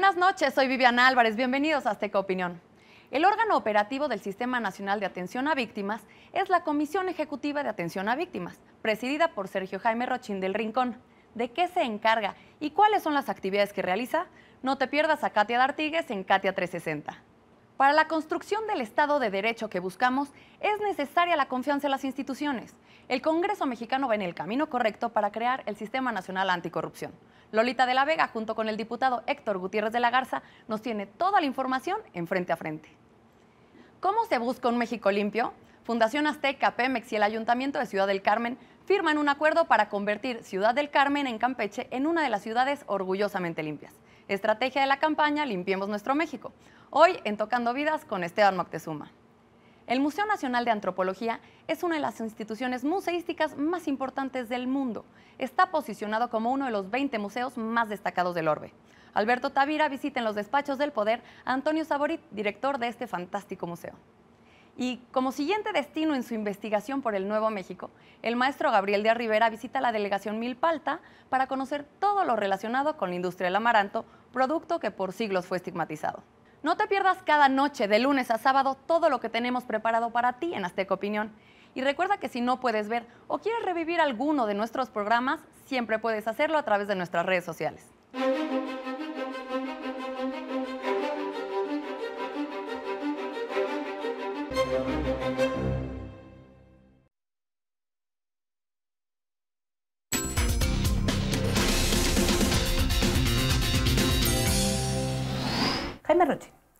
Buenas noches, soy Viviana Álvarez. Bienvenidos a Azteca Opinión. El órgano operativo del Sistema Nacional de Atención a Víctimas es la Comisión Ejecutiva de Atención a Víctimas, presidida por Sergio Jaime Rochín del Rincón. ¿De qué se encarga y cuáles son las actividades que realiza? No te pierdas a Katia D'Artigues en Katia 360. Para la construcción del Estado de Derecho que buscamos, es necesaria la confianza en las instituciones. El Congreso mexicano va en el camino correcto para crear el Sistema Nacional Anticorrupción. Lolita de la Vega, junto con el diputado Héctor Gutiérrez de la Garza, nos tiene toda la información en frente a frente. ¿Cómo se busca un México limpio? Fundación Azteca, Pemex y el Ayuntamiento de Ciudad del Carmen firman un acuerdo para convertir Ciudad del Carmen en Campeche en una de las ciudades orgullosamente limpias. Estrategia de la campaña Limpiemos Nuestro México. Hoy en Tocando Vidas con Esteban Moctezuma. El Museo Nacional de Antropología es una de las instituciones museísticas más importantes del mundo. Está posicionado como uno de los 20 museos más destacados del orbe. Alberto Tavira visita en los despachos del poder a Antonio Saborit, director de este fantástico museo. Y como siguiente destino en su investigación por el Nuevo México, el maestro Gabriel de Rivera visita la delegación Milpalta para conocer todo lo relacionado con la industria del amaranto, producto que por siglos fue estigmatizado. No te pierdas cada noche, de lunes a sábado, todo lo que tenemos preparado para ti en Azteca Opinión. Y recuerda que si no puedes ver o quieres revivir alguno de nuestros programas, siempre puedes hacerlo a través de nuestras redes sociales. Jaime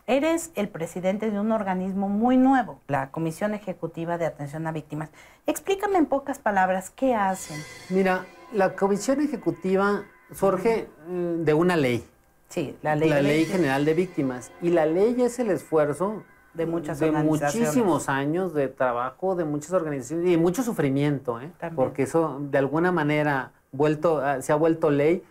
eres el presidente de un organismo muy nuevo, la Comisión Ejecutiva de Atención a Víctimas. Explícame en pocas palabras qué hacen. Mira, la Comisión Ejecutiva surge mm, de una ley. Sí, la ley. La ley General de Víctimas. Y la ley es el esfuerzo de muchas muchísimos años de trabajo, de muchas organizaciones y mucho sufrimiento, ¿eh? porque eso de alguna manera vuelto, ah, se ha vuelto ley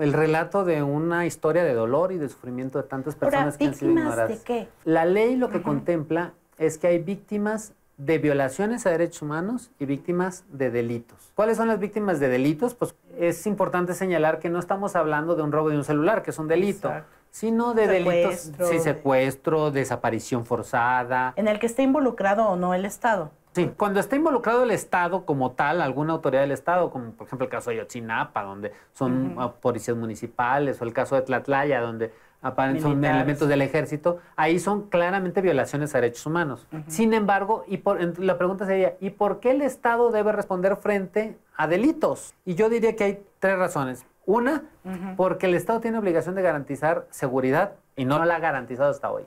el relato de una historia de dolor y de sufrimiento de tantas personas que han sido ignoradas. ¿De qué? La ley lo que contempla es que hay víctimas de violaciones a derechos humanos y víctimas de delitos. ¿Cuáles son las víctimas de delitos? Pues es importante señalar que no estamos hablando de un robo de un celular, que es un delito, sino de delitos, sí, secuestro, desaparición forzada. En el que esté involucrado o no el Estado. Sí, cuando está involucrado el Estado como tal, alguna autoridad del Estado, como por ejemplo el caso de Yotzinapa, donde son ah, policías municipales, o el caso de Tlatlaya, donde aparecen elementos del ejército, ahí son claramente violaciones a derechos humanos. Sin embargo, y la pregunta sería, ¿y por qué el Estado debe responder frente a delitos? Y yo diría que hay tres razones. Una, porque el Estado tiene obligación de garantizar seguridad y no la ha garantizado hasta hoy.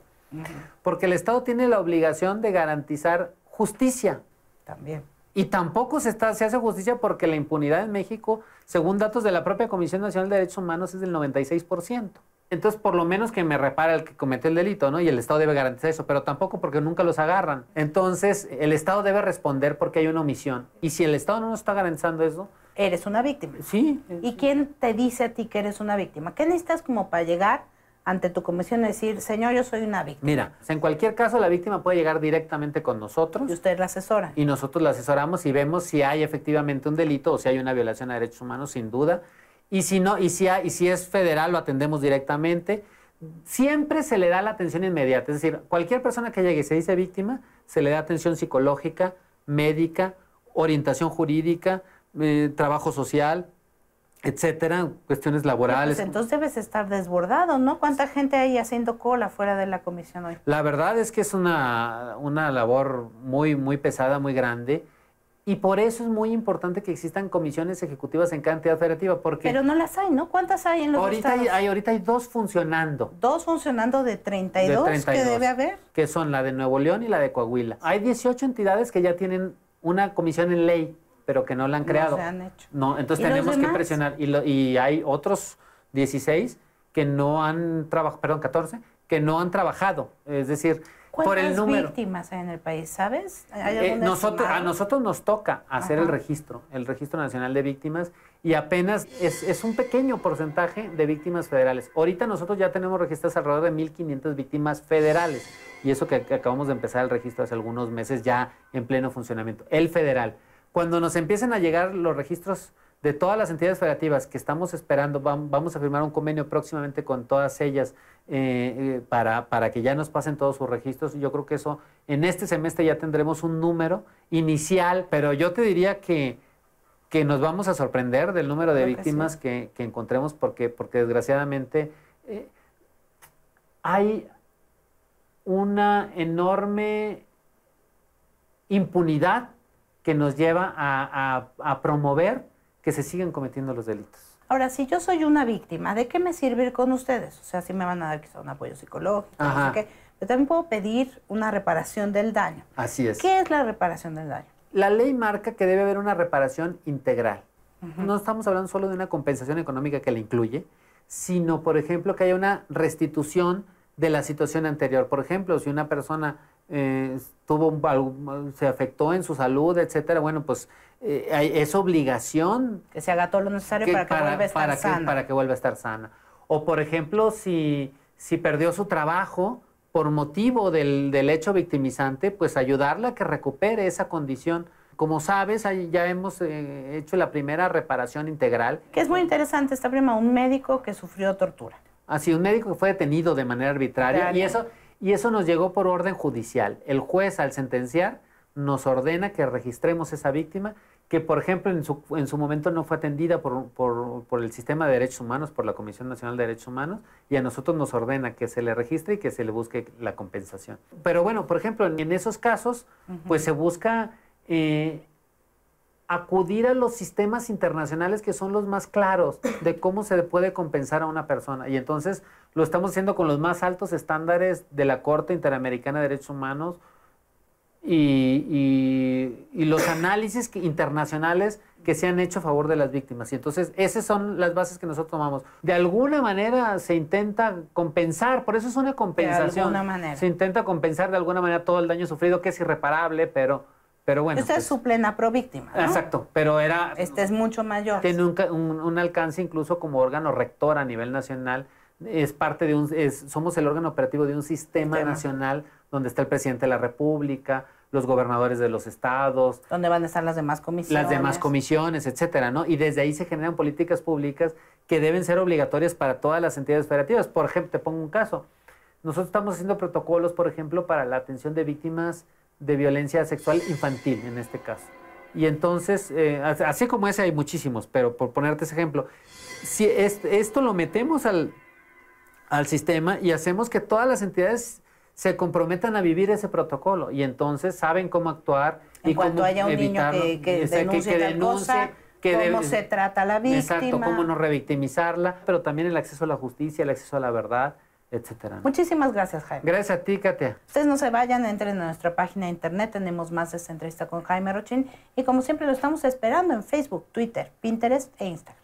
Porque el Estado tiene la obligación de garantizar justicia. También. Y tampoco se, está, se hace justicia porque la impunidad en México, según datos de la propia Comisión Nacional de Derechos Humanos, es del 96%. Entonces, por lo menos que me repara el que cometió el delito, ¿no? Y el Estado debe garantizar eso, pero tampoco porque nunca los agarran. Entonces, el Estado debe responder porque hay una omisión. Y si el Estado no nos está garantizando eso... Eres una víctima. Sí. ¿Y quién te dice a ti que eres una víctima? ¿Qué necesitas como para llegar ante tu comisión es decir, señor, yo soy una víctima. Mira, en cualquier caso la víctima puede llegar directamente con nosotros. Y usted la asesora. Y nosotros la asesoramos y vemos si hay efectivamente un delito o si hay una violación a derechos humanos, sin duda. Y si no, y si, y si es federal, lo atendemos directamente. Siempre se le da la atención inmediata. Es decir, cualquier persona que llegue y se dice víctima, se le da atención psicológica, médica, orientación jurídica, eh, trabajo social, etcétera, cuestiones pues, pues, laborales. entonces debes estar desbordado, ¿no? ¿Cuánta gente hay haciendo cola fuera de la comisión hoy? La verdad es que es una, labor muy, muy pesada, muy grande. Y por eso es muy importante que existan comisiones ejecutivas en cada entidad federativa, porque... Pero no las hay, ¿no? ¿Cuántas hay en los estados? Hay, ahorita hay dos funcionando. Dos funcionando de 32, de 32 que debe haber. Que son la de Nuevo León y la de Coahuila. Hay 18 entidades que ya tienen una comisión en ley pero que no la han creado. no creado. Se han hecho. No, entonces tenemos que presionar. Y, y hay otros 16 que no han trabajado, perdón, 14, que no han trabajado. Es decir, por el número. víctimas hay en el país, sabes? Eh, a nosotros nos toca hacer el registro, el Registro Nacional de Víctimas, y apenas es, un pequeño porcentaje de víctimas federales. Ahorita nosotros ya tenemos registros alrededor de 1.500 víctimas federales, y eso que acabamos de empezar el registro hace algunos meses ya en pleno funcionamiento. El federal. Cuando nos empiecen a llegar los registros de todas las entidades federativas que estamos esperando, vamos a firmar un convenio próximamente con todas ellas eh, eh, para, que ya nos pasen todos sus registros. Yo creo que eso, en este semestre ya tendremos un número inicial, pero yo te diría que, nos vamos a sorprender del número de víctimas que, encontremos porque, porque desgraciadamente eh, hay una enorme impunidad que nos lleva a, promover que se sigan cometiendo los delitos. Ahora, si yo soy una víctima, ¿de qué me sirve ir con ustedes? O sea, si me van a dar quizá un apoyo psicológico, qué. Pero también puedo pedir una reparación del daño. Así es. ¿Qué es la reparación del daño? La ley marca que debe haber una reparación integral. No estamos hablando solo de una compensación económica que la incluye, sino, por ejemplo, que haya una restitución de la situación anterior. Por ejemplo, si una persona eh, tuvo, se afectó en su salud, etcétera, bueno, pues eh, es obligación. Que se haga todo lo necesario para que vuelva a estar sana. para que vuelva a estar sana. O, por ejemplo, si, si perdió su trabajo por motivo del, del hecho victimizante, pues ayudarla a que recupere esa condición. Como sabes, ya hemos eh, hecho la primera reparación integral. Que es muy interesante esta prima, un médico que sufrió tortura Así, un médico que fue detenido de manera arbitraria y eso, y eso nos llegó por orden judicial. El juez al sentenciar nos ordena que registremos esa víctima que, por ejemplo, en su, en su momento no fue atendida por, el sistema de derechos humanos, por la Comisión Nacional de Derechos Humanos, y a nosotros nos ordena que se le registre y que se le busque la compensación. Pero bueno, por ejemplo, en, esos casos, pues se busca eh, acudir a los sistemas internacionales que son los más claros de cómo se puede compensar a una persona. Y entonces lo estamos haciendo con los más altos estándares de la Corte Interamericana de Derechos Humanos y, los análisis internacionales que se han hecho a favor de las víctimas. Y entonces esas son las bases que nosotros tomamos. De alguna manera se intenta compensar, por eso es una compensación. Se intenta compensar de alguna manera todo el daño sufrido, que es irreparable, pero pero bueno. usted es pues su plena pro ¿no? Exacto, pero era. Este es mucho mayor. Tiene un, alcance incluso como órgano rector a nivel nacional. Es parte de un. somos el órgano operativo de un sistema, nacional donde está el presidente de la República, los gobernadores de los estados. Donde van a estar las demás comisiones. Las demás comisiones, etcétera, ¿no? Y desde ahí se generan políticas públicas que deben ser obligatorias para todas las entidades operativas. Por ejemplo, te pongo un caso. Nosotros estamos haciendo protocolos, por ejemplo, para la atención de víctimas de violencia sexual infantil en este caso. Y entonces, eh, así como ese hay muchísimos, pero por ponerte ese ejemplo, si esto lo metemos al, sistema y hacemos que todas las entidades se comprometan a vivir ese protocolo y entonces saben cómo actuar. En y cuando haya un niño que, denuncie, que, cómo se trata la víctima. Exacto, cómo no revictimizarla, pero también el acceso a la justicia, el acceso a la verdad etcétera. Muchísimas gracias, Jaime. Gracias a ti, Katia. Ustedes no se vayan, entren a nuestra página de internet, tenemos más de esta entrevista con Jaime Rochin y como siempre lo estamos esperando en Facebook, Twitter, Pinterest e Instagram.